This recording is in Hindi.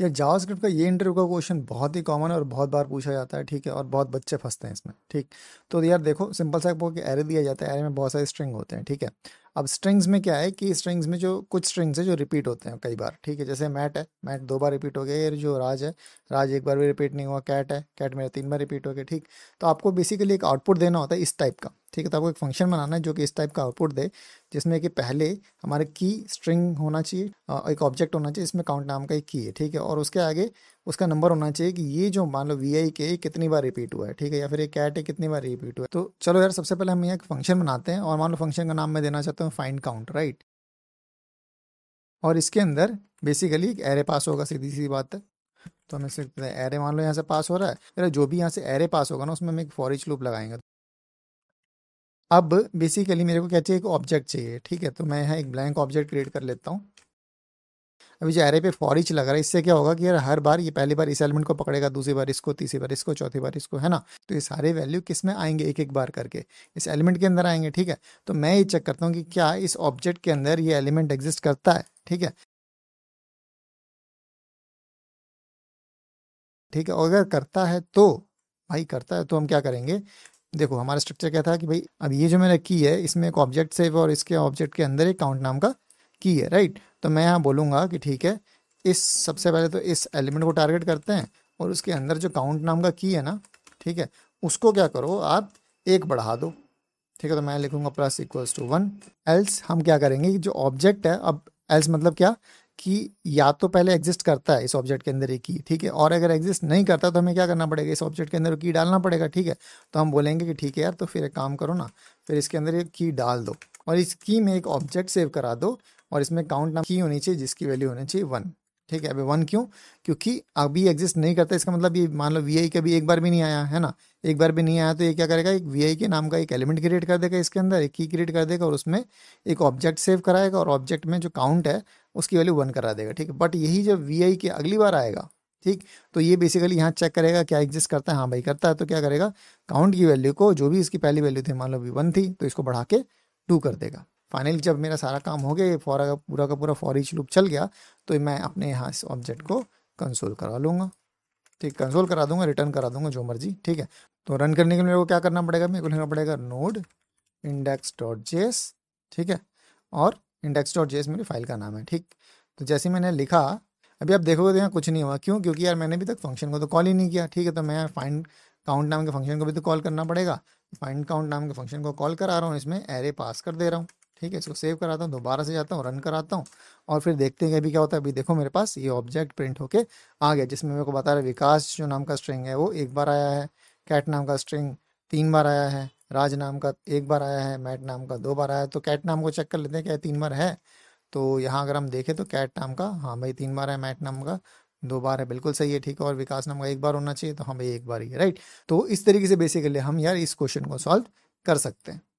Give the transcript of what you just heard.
ये जावास्क्रिप्ट का ये इंटरव्यू का क्वेश्चन बहुत ही कॉमन है और बहुत बार पूछा जाता है ठीक है और बहुत बच्चे फंसते हैं इसमें ठीक तो यार देखो सिंपल सा एरे दिया जाता है एरे में बहुत सारे स्ट्रिंग होते हैं ठीक है अब स्ट्रिंग्स में क्या है कि स्ट्रिंग्स में जो कुछ स्ट्रिंग्स है जो रिपीट होते हैं कई बार ठीक है जैसे मैट है मैट दो बार रिपीट हो गया या जो राज है राज एक बार भी रिपीट नहीं हुआ कैट है कैट मेरा तीन बार रिपीट हो गया ठीक तो आपको बेसिकली एक आउटपुट देना होता है इस टाइप का ठीक है तो आपको एक फंक्शन बनाना है जो कि इस टाइप का आउटपुट दे जिसमें कि पहले हमारे की स्ट्रिंग होना चाहिए एक ऑब्जेक्ट होना चाहिए इसमें काउंट नाम का एक की है ठीक है और उसके आगे उसका नंबर होना चाहिए कि ये जो मान लो वी आई के कितनी बार रिपीट हुआ है ठीक है या फिर ये कैट है कितनी बार रिपीट हुआ है तो चलो यार सबसे पहले हम यहाँ एक फंक्शन बनाते हैं और मान लो फंक्शन का नाम मैं देना चाहता सकते हो फाइंड काउंट राइट और इसके अंदर बेसिकली एक एरे पास होगा सीधी सी बात है तो हम इसे एरे मान लो यहाँ से पास हो रहा है फिर जो भी यहाँ से एरे पास होगा ना उसमें हम एक फॉरिज लूप लगाएंगे अब बेसिकली मेरे को क्या चाहिए एक ऑब्जेक्ट चाहिए ठीक है तो मैं यहाँ एक ब्लैंक ऑब्जेक्ट क्रिएट कर लेता हूँ अभी जो एरे पे फॉर ईच लग रहा है इससे क्या होगा कि यार हर बार ये पहली बार इस एलिमेंट को पकड़ेगा दूसरी बार इसको तीसरी बार इसको चौथी बार इसको है ना तो ये सारे वैल्यू किस में आएंगे एक एक बार करके इस एलिमेंट के अंदर आएंगे ठीक है तो मैं ये चेक करता हूँ कि क्या इस ऑब्जेक्ट के अंदर ये एलिमेंट एग्जिस्ट करता है ठीक है ठीक है अगर करता है तो भाई करता है तो हम क्या करेंगे देखो हमारा स्ट्रक्चर क्या था कि भाई अब ये जो मैंने की है इसमें एक ऑब्जेक्ट सेव और इसके ऑब्जेक्ट के अंदर एक काउंट नाम का की है राइट तो मैं यहाँ बोलूँगा कि ठीक है इस सबसे पहले तो इस एलिमेंट को टारगेट करते हैं और उसके अंदर जो काउंट नाम का की है ना ठीक है उसको क्या करो आप एक बढ़ा दो ठीक है तो मैं लिखूंगा plus equals to one else हम क्या करेंगे कि जो ऑब्जेक्ट है अब एल्स मतलब क्या कि या तो पहले एग्जिस्ट करता है इस ऑब्जेक्ट के अंदर एक की ठीक है और अगर एग्जिस्ट नहीं करता तो हमें क्या करना पड़ेगा इस ऑब्जेक्ट के अंदर की डालना पड़ेगा ठीक है तो हम बोलेंगे कि ठीक है यार तो फिर एक काम करो ना फिर इसके अंदर एक की डाल दो और इस की में एक ऑब्जेक्ट सेव करा दो और इसमें काउंट नाम की होनी चाहिए जिसकी वैल्यू होनी चाहिए वन ठीक है अभी वन क्यों क्योंकि अभी एग्जिस्ट नहीं करता इसका मतलब ये मान लो वी कभी एक बार भी नहीं आया है ना एक बार भी नहीं आया तो ये क्या करेगा एक वी के नाम का एक एलिमेंट क्रिएट कर देगा इसके अंदर एक की क्रिएट कर देगा और उसमें एक ऑब्जेक्ट सेव कराएगा और ऑब्जेक्ट में जो काउंट है उसकी वैल्यू वन करा देगा ठीक है बट यही जब वी के अगली बार आएगा ठीक तो ये बेसिकली यहाँ चेक करेगा क्या एग्जिस्ट करता है हाँ भाई करता है तो क्या करेगा काउंट की वैल्यू को जो भी इसकी पहली वैल्यू थी मान लो वी वन थी तो इसको बढ़ा के टू कर देगा फाइनली जब मेरा सारा काम हो गया फॉर अगर पूरा का पूरा फॉर लूप चल गया तो मैं अपने यहाँ इस ऑब्जेक्ट को कंसोल करा लूँगा ठीक कंसोल करा दूंगा रिटर्न करा दूंगा जो मर्जी ठीक है तो रन करने के लिए मेरे को क्या करना पड़ेगा मेरे को लिखना पड़ेगा नोड इंडेक्स डॉट जेस ठीक है और इंडेक्स डॉट जेस मेरी फाइल का नाम है ठीक तो जैसे मैंने लिखा अभी आप देखोगे तो यहाँ कुछ नहीं हुआ क्यों क्योंकि यार मैंने अभी तक फंक्शन को तो कॉल ही नहीं किया ठीक है तो मैं फाइंड काउंट नाम के फंक्शन को भी तो कॉल करना पड़ेगा फाइंड काउंट नाम के फंक्शन को कॉल करा रहा हूँ इसमें एरे पास कर दे रहा हूँ ठीक है इसको सेव कराता हूँ दोबारा से जाता हूँ रन कराता हूँ और फिर देखते हैं अभी क्या होता है अभी देखो मेरे पास ये ऑब्जेक्ट प्रिंट होके आ गया जिसमें मेरे को बता रहा है विकास जो नाम का स्ट्रिंग है वो एक बार आया है कैट नाम का स्ट्रिंग तीन बार आया है राज नाम का एक बार आया है मैट नाम का दो बार आया है तो कैट नाम को चेक कर लेते हैं क्या तीन बार है तो यहाँ अगर हम देखें तो कैट नाम का हाँ भाई तीन बार है मैट नाम का दो बार है बिल्कुल सही है ठीक है और विकास नाम का एक बार होना चाहिए तो हाँ भाई एक बार ही है राइट तो इस तरीके से बेसिकली हम यार इस क्वेश्चन को सॉल्व कर सकते हैं